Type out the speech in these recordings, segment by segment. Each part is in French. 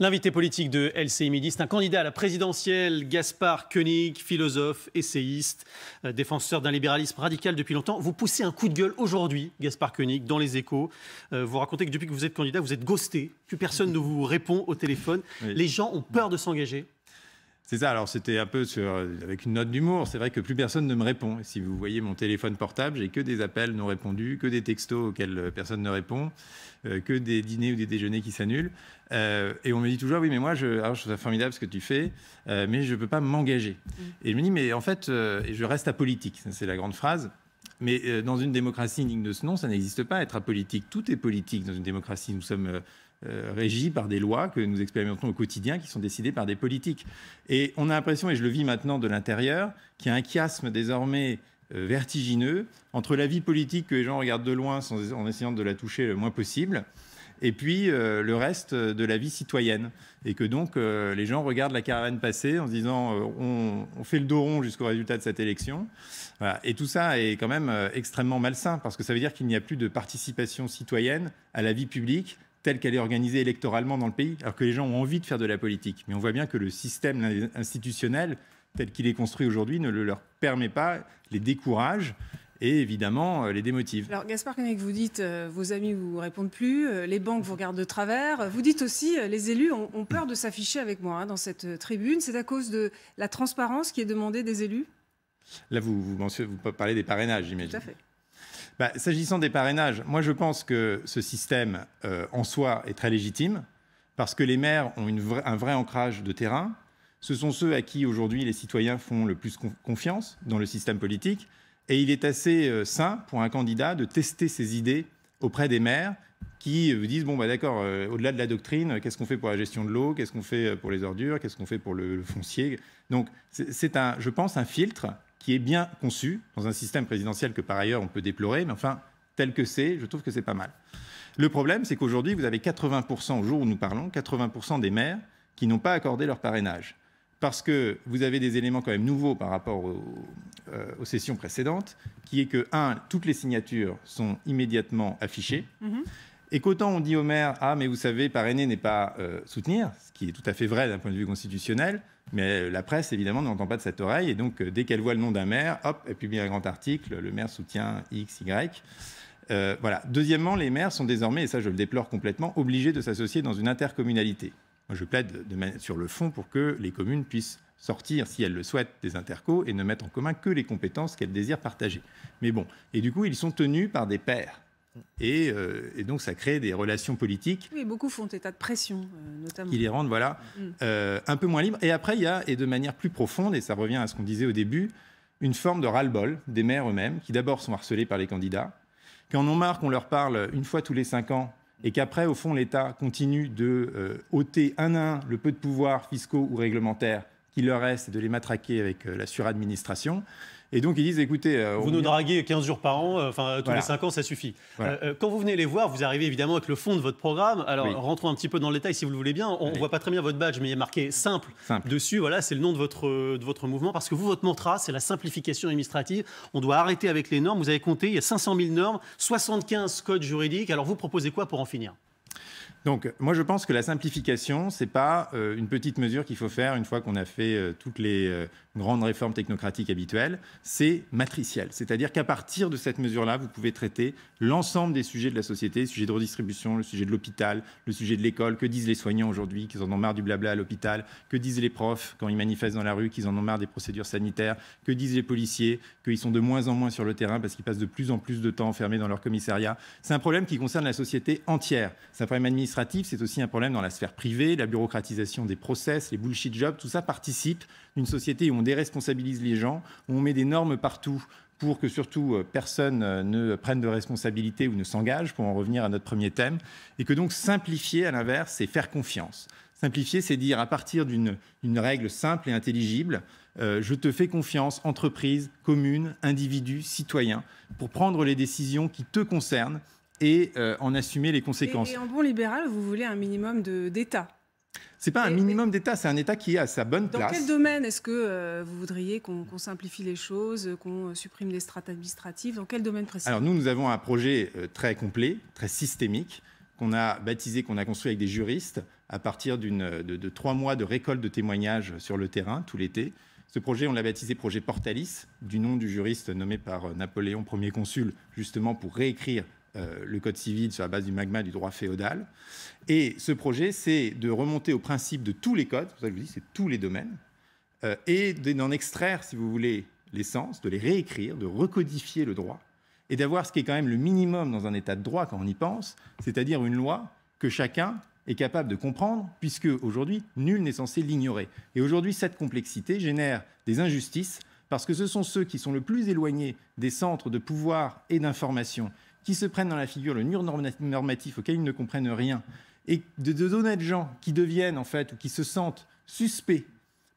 L'invité politique de LCI Midi, c'est un candidat à la présidentielle, Gaspard Koenig, philosophe, essayiste, euh, défenseur d'un libéralisme radical depuis longtemps. Vous poussez un coup de gueule aujourd'hui, Gaspard Koenig, dans les échos. Euh, vous racontez que depuis que vous êtes candidat, vous êtes ghosté. Plus personne ne vous répond au téléphone. Les gens ont peur de s'engager. C'est ça, alors c'était un peu euh, avec une note d'humour. C'est vrai que plus personne ne me répond. Si vous voyez mon téléphone portable, j'ai que des appels non répondus, que des textos auxquels euh, personne ne répond, euh, que des dîners ou des déjeuners qui s'annulent. et on me dit toujours, oui, mais moi, je, je trouve ça formidable ce que tu fais, mais je ne peux pas m'engager. Mm. Et je me dis, mais en fait, je reste apolitique, c'est la grande phrase. Mais dans une démocratie digne de ce nom, ça n'existe pas, être apolitique. Tout est politique dans une démocratie. Nous sommes euh, régis par des lois que nous expérimentons au quotidien, qui sont décidées par des politiques. Et on a l'impression, et je le vis maintenant de l'intérieur, qu'il y a un chiasme désormais euh, vertigineux entre la vie politique que les gens regardent de loin en essayant de la toucher le moins possible et puis euh, le reste de la vie citoyenne. Et que donc les gens regardent la caravane passer en se disant on, fait le dos rond jusqu'au résultat de cette élection. Et tout ça est quand même extrêmement malsain parce que ça veut dire qu'il n'y a plus de participation citoyenne à la vie publique telle qu'elle est organisée électoralement dans le pays, alors que les gens ont envie de faire de la politique. Mais on voit bien que le système institutionnel tel qu'il est construit aujourd'hui ne le leur permet pas, les décourage et évidemment euh, les démotive. Alors Gaspard Koenig, vous dites euh, vos amis vous répondent plus, euh, les banques vous regardent de travers, vous dites aussi les élus ont, peur de s'afficher avec moi hein, dans cette tribune, c'est à cause de la transparence qui est demandée des élus Là, vous, vous, vous parlez des parrainages, j'imagine. Bah, s'agissant des parrainages, moi je pense que ce système euh, en soi est très légitime parce que les maires ont un vrai ancrage de terrain. Ce sont ceux à qui aujourd'hui les citoyens font le plus confiance dans le système politique. Et il est assez euh, sain pour un candidat de tester ses idées auprès des maires qui euh, disent bon bah d'accord au-delà de la doctrine qu'est-ce qu'on fait pour la gestion de l'eau qu'est-ce qu'on fait pour les ordures qu'est-ce qu'on fait pour le, le foncier donc c'est un je pense un filtre qui est bien conçu, dans un système présidentiel que par ailleurs on peut déplorer, mais enfin, tel que c'est, je trouve que c'est pas mal. Le problème, c'est qu'aujourd'hui, vous avez 80%, au jour où nous parlons, 80% des maires qui n'ont pas accordé leur parrainage. Parce que vous avez des éléments quand même nouveaux par rapport euh, aux sessions précédentes, qui est que, un, toutes les signatures sont immédiatement affichées. Mhm. Et qu'autant on dit aux maires, ah mais vous savez, parrainer n'est pas euh, soutenir, ce qui est tout à fait vrai d'un point de vue constitutionnel, mais euh, la presse, évidemment, n'entend pas de cette oreille. Et donc, euh, dès qu'elle voit le nom d'un maire, hop, elle publie un grand article, le maire soutient X, Y. Euh, voilà. Deuxièmement, les maires sont désormais, et ça je le déplore complètement, obligés de s'associer dans une intercommunalité. je plaide sur le fond pour que les communes puissent sortir, si elles le souhaitent, des intercos et ne mettre en commun que les compétences qu'elles désirent partager. Mais bon, et du coup, ils sont tenus par des pairs. Euh, et, donc, ça crée des relations politiques. Oui, beaucoup font état de pression, euh, notamment. Qui les rendent, voilà, mm. euh, un peu moins libres. Et après, il y a, et de manière plus profonde, et ça revient à ce qu'on disait au début, une forme de ras-le-bol des maires eux-mêmes, qui d'abord sont harcelés par les candidats, qui en ont marre qu'on leur parle une fois tous les cinq ans, et qu'après, au fond, l'État continue de ôter un à un le peu de pouvoirs fiscaux ou réglementaires qu'il leur reste et de les matraquer avec la suradministration. Et donc ils disent, écoutez... Euh, vous nous draguez 15 jours par an, euh, enfin tous les 5 ans, ça suffit. Euh, quand vous venez les voir, vous arrivez évidemment avec le fond de votre programme. Alors rentrons un petit peu dans le détail si vous le voulez bien. On ne voit pas très bien votre badge, mais il est marqué simple, dessus. Voilà, c'est le nom de votre, de votre mouvement. Parce que vous, votre mantra, c'est la simplification administrative. On doit arrêter avec les normes. Vous avez compté, il y a 500 000 normes, 75 codes juridiques. Alors vous proposez quoi pour en finir donc, moi, je pense que la simplification, ce n'est pas une petite mesure qu'il faut faire une fois qu'on a fait toutes les, grande réforme technocratique habituelle, c'est matriciel. C'est-à-dire qu'à partir de cette mesure-là, vous pouvez traiter l'ensemble des sujets de la société, le sujet de redistribution, le sujet de l'hôpital, le sujet de l'école, que disent les soignants aujourd'hui, qu'ils en ont marre du blabla à l'hôpital, que disent les profs quand ils manifestent dans la rue, qu'ils en ont marre des procédures sanitaires, que disent les policiers, qu'ils sont de moins en moins sur le terrain parce qu'ils passent de plus en plus de temps enfermés dans leur commissariat. C'est un problème qui concerne la société entière. C'est un problème administratif, c'est aussi un problème dans la sphère privée, la bureaucratisation des process, les bullshit jobs, tout ça participe d'une société où on déresponsabilise les gens, on met des normes partout pour que surtout euh, personne euh, ne prenne de responsabilité ou ne s'engage, pour en revenir à notre premier thème, et que donc simplifier, à l'inverse, c'est faire confiance. Simplifier, c'est dire à partir d'une règle simple et intelligible, euh, je te fais confiance, entreprise, commune, individu, citoyen, pour prendre les décisions qui te concernent et en assumer les conséquences. et, en bon libéral, vous voulez un minimum d'État c'est pas un minimum d'État, c'est un État qui est à sa bonne place. Dans quel domaine est-ce que euh, vous voudriez qu'on simplifie les choses, euh, qu'on euh, supprime les strates administratives Dans quel domaine précis Alors nous, nous avons un projet très complet, très systémique, qu'on a baptisé, qu'on a construit avec des juristes à partir de trois mois de récolte de témoignages sur le terrain tout l'été. Ce projet, on l'a baptisé projet Portalis, du nom du juriste nommé par Napoléon, premier consul, justement pour réécrire euh, le Code civil sur la base du magma du droit féodal. Et ce projet, c'est de remonter au principe de tous les codes, c'est pour ça que je vous dis, c'est tous les domaines, euh, et d'en extraire, si vous voulez, l'essence, de les réécrire, de recodifier le droit, et d'avoir ce qui est quand même le minimum dans un état de droit quand on y pense, c'est-à-dire une loi que chacun est capable de comprendre, puisque aujourd'hui, nul n'est censé l'ignorer. Et aujourd'hui, cette complexité génère des injustices, parce que ce sont ceux qui sont le plus éloignés des centres de pouvoir et d'information qui se prennent dans la figure le mur normatif auquel ils ne comprennent rien, et de, honnêtes gens qui deviennent en fait ou qui se sentent suspects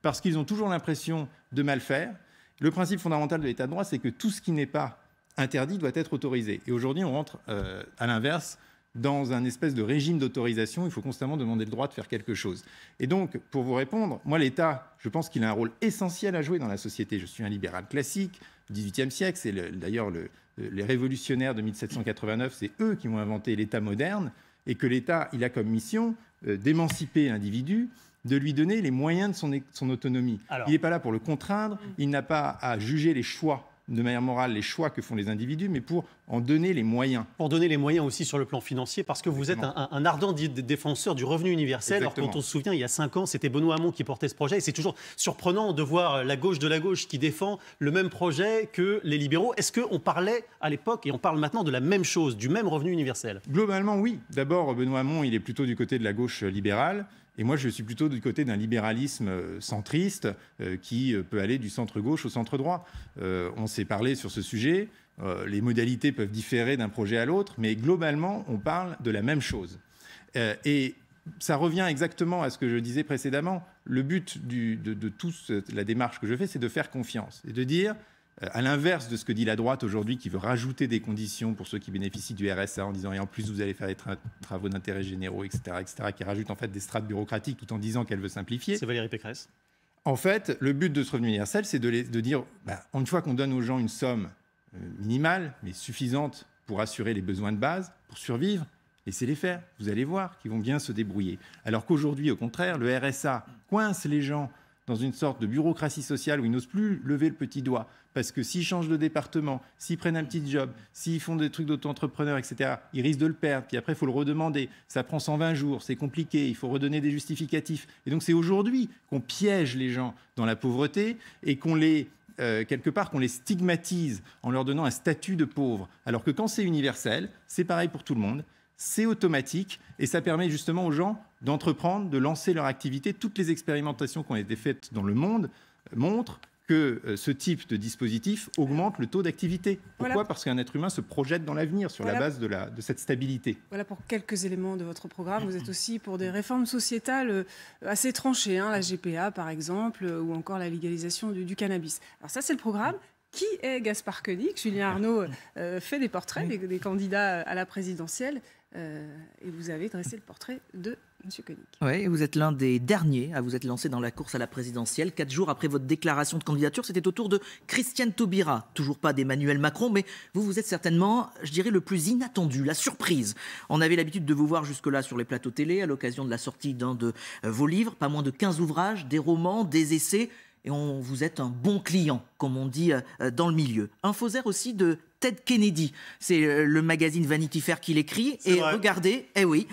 parce qu'ils ont toujours l'impression de mal faire. Le principe fondamental de l'État de droit, c'est que tout ce qui n'est pas interdit doit être autorisé. Et aujourd'hui, on rentre euh, à l'inverse dans un espèce de régime d'autorisation. Il faut constamment demander le droit de faire quelque chose. Et donc, pour vous répondre, moi, l'État, je pense qu'il a un rôle essentiel à jouer dans la société. Je suis un libéral classique. XVIIIe siècle. C'est d'ailleurs les révolutionnaires de 1789, c'est eux qui ont inventé l'État moderne et que l'État, il a comme mission euh, d'émanciper l'individu, de lui donner les moyens de son, son autonomie. il n'est pas là pour le contraindre, il n'a pas à juger les choix de manière morale les choix que font les individus, mais pour en donner les moyens. Pour donner les moyens aussi sur le plan financier, parce que vous êtes un, ardent défenseur du revenu universel. Alors quand on se souvient, il y a cinq ans, c'était Benoît Hamon qui portait ce projet, et c'est toujours surprenant de voir la gauche de la gauche qui défend le même projet que les libéraux. Est-ce qu'on parlait à l'époque, et on parle maintenant de la même chose, du même revenu universel Globalement, oui. D'abord, Benoît Hamon, il est plutôt du côté de la gauche libérale. Et moi, je suis plutôt du côté d'un libéralisme euh, centriste euh, qui euh, peut aller du centre-gauche au centre-droit. on s'est parlé sur ce sujet. les modalités peuvent différer d'un projet à l'autre, mais globalement, on parle de la même chose. et ça revient exactement à ce que je disais précédemment. Le but de, de toute la démarche que je fais, c'est de faire confiance et de dire euh, à l'inverse de ce que dit la droite aujourd'hui, qui veut rajouter des conditions pour ceux qui bénéficient du RSA en disant et en plus vous allez faire des travaux d'intérêt généraux, etc., etc., qui rajoute en fait des strates bureaucratiques tout en disant qu'elle veut simplifier. C'est Valérie Pécresse. En fait, le but de ce revenu universel, c'est de, dire, bah, une fois qu'on donne aux gens une somme euh, minimale, mais suffisante pour assurer les besoins de base, pour survivre, laissez-les faire. Vous allez voir qu'ils vont bien se débrouiller. Alors qu'aujourd'hui, au contraire, le RSA coince les gens dans une sorte de bureaucratie sociale où ils n'osent plus lever le petit doigt, parce que s'ils changent de département, s'ils prennent un petit job, s'ils font des trucs d'auto-entrepreneur, etc., ils risquent de le perdre. Puis après, il faut le redemander. Ça prend 120 jours, c'est compliqué, il faut redonner des justificatifs. Et donc, c'est aujourd'hui qu'on piège les gens dans la pauvreté et qu'on les euh, quelque part qu'on les stigmatise en leur donnant un statut de pauvre. Alors que quand c'est universel, c'est pareil pour tout le monde, c'est automatique et ça permet justement aux gens d'entreprendre, de lancer leur activité. Toutes les expérimentations qui ont été faites dans le monde montrent que euh, ce type de dispositif augmente le taux d'activité. Pourquoi Parce qu'un être humain se projette dans l'avenir sur la base de, cette stabilité. Voilà pour quelques éléments de votre programme. Vous êtes aussi pour des réformes sociétales euh, assez tranchées, hein, la GPA par exemple, euh, ou encore la légalisation du, cannabis. Alors ça c'est le programme. Qui est Gaspard Koenig Julien Arnaud fait des portraits des, candidats à la présidentielle et vous avez dressé le portrait de oui, vous êtes l'un des derniers à vous être lancé dans la course à la présidentielle. Quatre jours après votre déclaration de candidature, c'était au tour de Christiane Taubira. Toujours pas d'Emmanuel Macron, mais vous, vous êtes certainement, je dirais, le plus inattendu, la surprise. On avait l'habitude de vous voir jusque-là sur les plateaux télé à l'occasion de la sortie d'un de vos livres, pas moins de 15 ouvrages, des romans, des essais et on, vous êtes un bon client, comme on dit euh, euh, dans le milieu. Un air aussi de Ted Kennedy. C'est euh, le magazine Vanity Fair qui l'écrit. Et regardez, eh oui,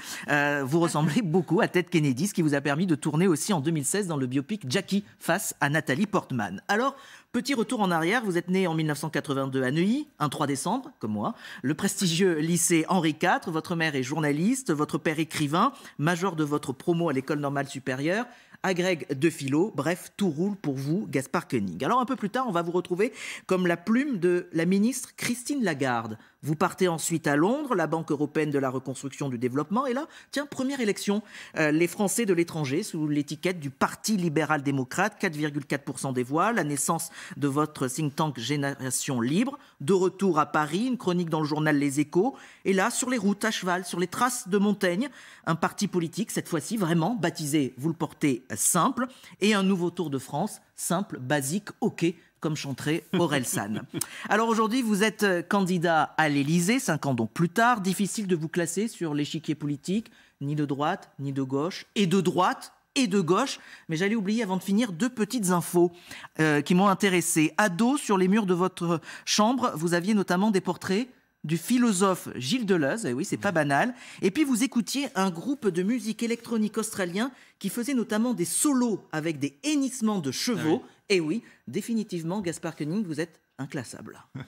vous ressemblez beaucoup à Ted Kennedy, ce qui vous a permis de tourner aussi en 2016 dans le biopic Jackie face à Nathalie Portman. Alors, petit retour en arrière, vous êtes né en 1982 à Neuilly, un 3 décembre, comme moi. Le prestigieux lycée Henri IV, votre mère est journaliste, votre père écrivain, major de votre promo à l'école normale supérieure agrègue de philo. Bref, tout roule pour vous, Gaspard Koenig. Alors un peu plus tard, on va vous retrouver comme la plume de la ministre Christine Lagarde. Vous partez ensuite à Londres, la Banque européenne de la reconstruction du développement, et là, tiens, première élection, euh, les Français de l'étranger sous l'étiquette du Parti libéral-démocrate, 4,4% des voix, la naissance de votre think tank Génération Libre, de retour à Paris, une chronique dans le journal Les Échos, et là, sur les routes, à cheval, sur les traces de Montaigne, un parti politique, cette fois-ci vraiment baptisé, vous le portez, euh, simple, et un nouveau Tour de France, simple, basique, ok, comme chanterait Aurel San. Alors aujourd'hui, vous êtes euh, candidat à l'Élysée, cinq ans donc plus tard. Difficile de vous classer sur l'échiquier politique, ni de droite, ni de gauche, et de droite, et de gauche. Mais j'allais oublier avant de finir deux petites infos euh, qui m'ont intéressé. À dos, sur les murs de votre chambre, vous aviez notamment des portraits du philosophe Gilles Deleuze, et eh oui, c'est pas banal. Et puis vous écoutiez un groupe de musique électronique australien qui faisait notamment des solos avec des hennissements de chevaux. Ah et eh oui, définitivement, Gaspard Koenig, vous êtes inclassable.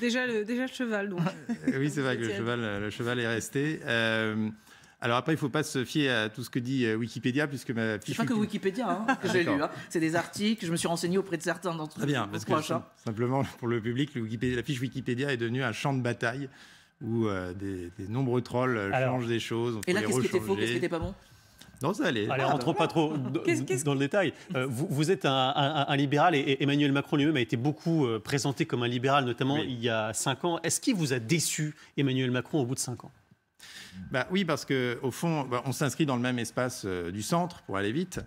déjà, le, déjà le cheval, donc. oui, c'est vrai que le cheval, est resté. Euh, alors après, il ne faut pas se fier à tout ce que dit euh, Wikipédia, puisque ma fiche. C'est pas que Wikipédia, hein, que j'ai lu. Hein. C'est des articles, je me suis renseigné auprès de certains d'entre eux. Très bien, parce que simplement, pour le public, la fiche Wikipédia est devenue un champ de bataille où euh, des, nombreux trolls euh, changent des choses. et là, qu'est-ce qui était faux, qu'est-ce qui n'était pas bon non, ça allait. Allez, rentre pas trop dans le détail. vous, êtes un, libéral et, Emmanuel Macron lui-même a été beaucoup présenté comme un libéral, notamment il y a cinq ans. Est-ce qu'il vous a déçu, Emmanuel Macron, au bout de cinq ans bah Oui, parce qu'au fond, bah, on s'inscrit dans le même espace euh, du centre, pour aller vite,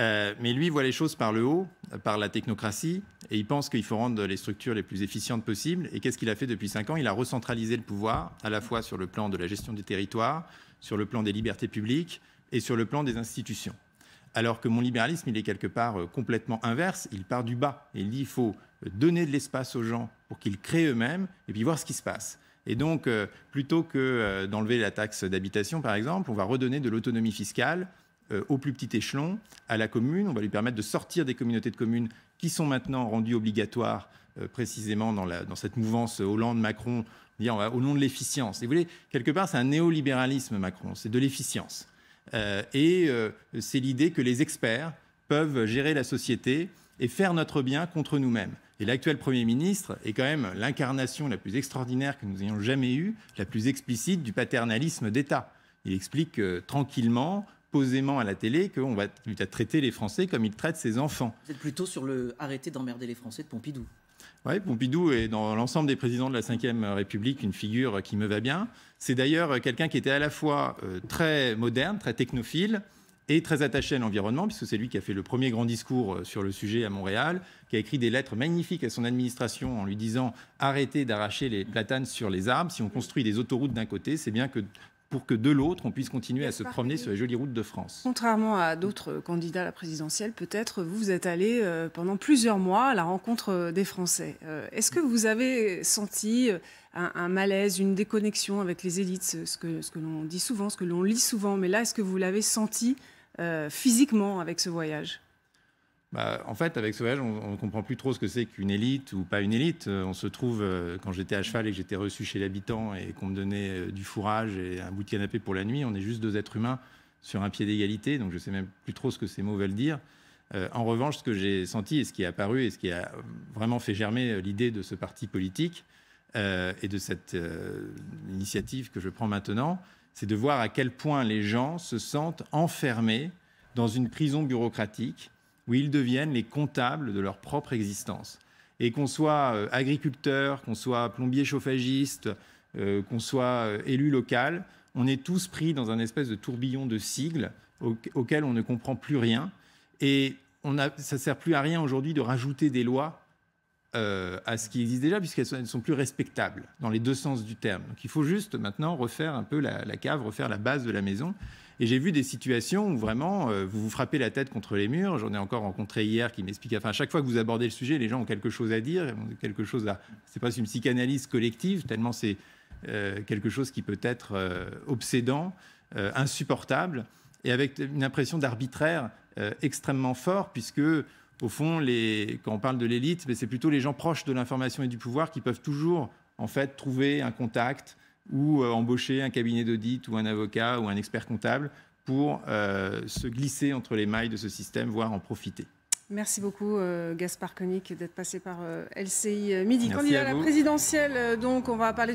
euh, mais lui voit les choses par le haut, euh, par la technocratie, et il pense qu'il faut rendre les structures les plus efficientes possibles. Et qu'est-ce qu'il a fait depuis cinq ans Il a recentralisé le pouvoir, à la fois sur le plan de la gestion des territoires, sur le plan des libertés publiques et sur le plan des institutions. Alors que mon libéralisme, il est quelque part complètement inverse, il part du bas. Et il dit qu'il faut donner de l'espace aux gens pour qu'ils créent eux-mêmes et puis voir ce qui se passe. Et donc, euh, plutôt que euh, d'enlever la taxe d'habitation, par exemple, on va redonner de l'autonomie fiscale euh, au plus petit échelon, à la commune. On va lui permettre de sortir des communautés de communes qui sont maintenant rendues obligatoires précisément dans, cette mouvance Hollande-Macron, au nom de l'efficience. Et vous voulez, quelque part, c'est un néolibéralisme, Macron, c'est de l'efficience. et c'est l'idée que les experts peuvent gérer la société et faire notre bien contre nous-mêmes. Et l'actuel Premier ministre est quand même l'incarnation la plus extraordinaire que nous ayons jamais eue, la plus explicite du paternalisme d'État. Il explique euh, tranquillement, posément à la télé, qu'on va traiter les Français comme il traite ses enfants. Vous êtes plutôt sur le arrêter d'emmerder les Français de Pompidou. Oui, Pompidou est dans l'ensemble des présidents de la Ve République une figure qui me va bien. C'est d'ailleurs euh, quelqu'un qui était à la fois euh, très moderne, très technophile, et très attaché à l'environnement, puisque c'est lui qui a fait le premier grand discours euh, sur le sujet à Montréal, qui a écrit des lettres magnifiques à son administration en lui disant arrêtez d'arracher les platanes sur les arbres, si on construit des autoroutes d'un côté, c'est bien que pour que de l'autre, on puisse continuer à se promener sur les jolies routes de France. Contrairement à d'autres candidats à la présidentielle, peut-être vous êtes allé euh, pendant plusieurs mois à la rencontre euh, des Français. Est-ce que vous avez senti un, un, malaise, une déconnexion avec les élites, ce que, ce que l'on dit souvent, ce que l'on lit souvent, mais là, est-ce que vous l'avez senti euh, physiquement avec ce voyage bah, en fait, avec ce voyage, on ne comprend plus trop ce que c'est qu'une élite ou pas une élite. Euh, on se trouve, euh, quand j'étais à cheval et que j'étais reçu chez l'habitant et qu'on me donnait du fourrage et un bout de canapé pour la nuit, on est juste deux êtres humains sur un pied d'égalité, donc je ne sais même plus trop ce que ces mots veulent dire. en revanche, ce que j'ai senti et ce qui est apparu et ce qui a vraiment fait germer l'idée de ce parti politique et de cette initiative que je prends maintenant, c'est de voir à quel point les gens se sentent enfermés dans une prison bureaucratique où ils deviennent les comptables de leur propre existence. Et qu'on soit euh, agriculteur, qu'on soit plombier chauffagiste, euh, qu'on soit euh, élu local, on est tous pris dans un espèce de tourbillon de sigles auquel on ne comprend plus rien. Et ça ne sert plus à rien aujourd'hui de rajouter des lois euh, à ce qui existe déjà, puisqu'elles ne sont, plus respectables dans les deux sens du terme. Donc il faut juste maintenant refaire un peu la, cave, refaire la base de la maison. Et j'ai vu des situations où vraiment euh, vous vous frappez la tête contre les murs. J'en ai encore rencontré hier qui m'expliquait. Enfin, à chaque fois que vous abordez le sujet, les gens ont quelque chose à dire, quelque chose à. C'est pas une psychanalyse collective, tellement c'est euh, quelque chose qui peut être obsédant, insupportable, et avec une impression d'arbitraire extrêmement fort, puisque au fond, les, quand on parle de l'élite, mais ben, c'est plutôt les gens proches de l'information et du pouvoir qui peuvent toujours en fait trouver un contact ou euh, embaucher un cabinet d'audit ou un avocat ou un expert comptable pour euh, se glisser entre les mailles de ce système, voire en profiter. Merci beaucoup euh, Gaspard Koenig d'être passé par LCI Midi. candidat à, à, la présidentielle, donc on va parler